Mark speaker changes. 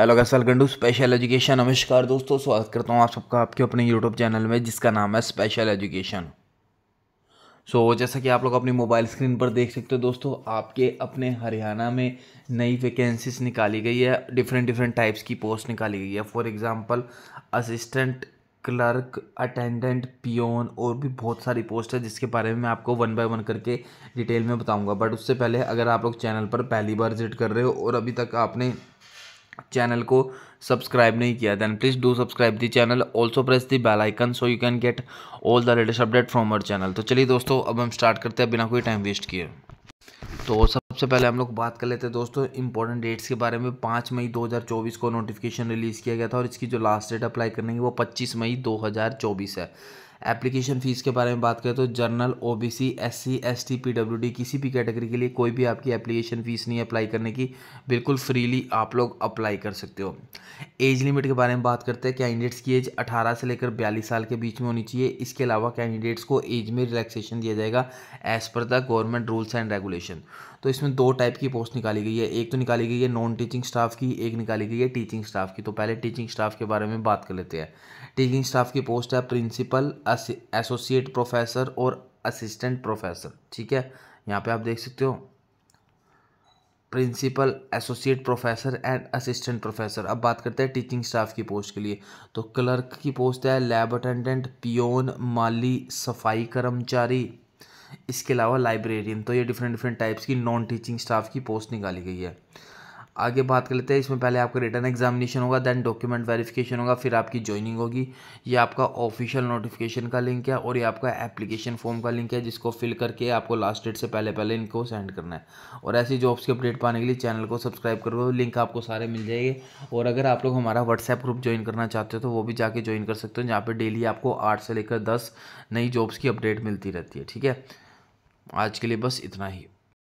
Speaker 1: hello कैसल गंडू special education नमस्कार दोस्तों स्वागत करता हूँ आप सबका आपके अपने यूट्यूब चैनल में जिसका नाम है स्पेशल एजुकेशन सो so, जैसा कि आप लोग अपनी मोबाइल स्क्रीन पर देख सकते हो दोस्तों आपके अपने हरियाणा में नई वैकेंसीज निकाली गई है डिफरेंट डिफरेंट टाइप्स की पोस्ट निकाली गई है for example assistant clerk attendant peon और भी बहुत सारी पोस्ट है जिसके बारे में मैं आपको वन बाय वन करके डिटेल में बताऊंगा बट उससे पहले अगर आप लोग चैनल पर पहली बार विजिट कर रहे हो और अभी तक आपने चैनल को सब्सक्राइब नहीं किया then please do subscribe the channel also press the bell icon so you can get all the latest update from our channel तो चलिए दोस्तों अब हम स्टार्ट करते हैं बिना कोई टाइम वेस्ट किए तो सबसे पहले हम लोग बात कर लेते हैं दोस्तों इंपॉर्टेंट डेट्स के बारे में पाँच मई 2024 को नोटिफिकेशन रिलीज़ किया गया था और इसकी जो लास्ट डेट अप्लाई करने की वो 25 मई 2024 है एप्लीकेशन फ़ीस के बारे में बात करें तो general O B C S C S T P W D किसी भी कैटेगरी के लिए कोई भी आपकी एप्लीकेशन फ़ीस नहीं अप्लाई करने की बिल्कुल फ्रीली आप लोग अप्लाई कर सकते हो एज लिमिट के बारे में बात करते हैं कैंडिडेट्स की एज अठारह से लेकर बयालीस साल के बीच में होनी चाहिए इसके अलावा कैंडिडेट्स को एज में रिलैक्सेशन दिया जाएगा as per the government rules and regulation तो इसमें दो टाइप की पोस्ट निकाली गई है एक तो निकाली गई है नॉन टीचिंग स्टाफ की एक निकाली गई है टीचिंग स्टाफ की तो पहले टीचिंग स्टाफ के बारे में बात कर लेते हैं टीचिंग स्टाफ की पोस्ट है प्रिंसिपल एसोसिएट प्रोफेसर और असिस्टेंट प्रोफेसर ठीक है यहाँ पे आप देख सकते हो principal associate professor and assistant professor अब बात करते हैं टीचिंग स्टाफ की पोस्ट के लिए तो क्लर्क की पोस्ट है लैब अटेंडेंट पियोन माली सफाई कर्मचारी इसके अलावा लाइब्रेरियन तो ये डिफरेंट डिफरेंट टाइप्स की नॉन टीचिंग स्टाफ की पोस्ट निकाली गई है आगे बात कर लेते हैं इसमें पहले आपका रिटर्न एग्जामिनेशन होगा देन डॉक्यूमेंट वेरिफिकेशन होगा फिर आपकी ज्वाइनिंग होगी ये आपका ऑफिशियल नोटिफिकेशन का लिंक है और ये आपका एप्लीकेशन फॉर्म का लिंक है जिसको फिल करके आपको लास्ट डेट से पहले पहले इनको सेंड करना है और ऐसी जॉब्स की अपडेट पाने के लिए चैनल को सब्सक्राइब करो लिंक आपको सारे मिल जाएंगे और अगर आप लोग हमारा व्हाट्सएप ग्रुप ज्वाइन करना चाहते हो तो वो भी जाके ज्वाइन कर सकते हो जहाँ पर डेली आपको आठ से लेकर दस नई जॉब्स की अपडेट मिलती रहती है ठीक है आज के लिए बस इतना ही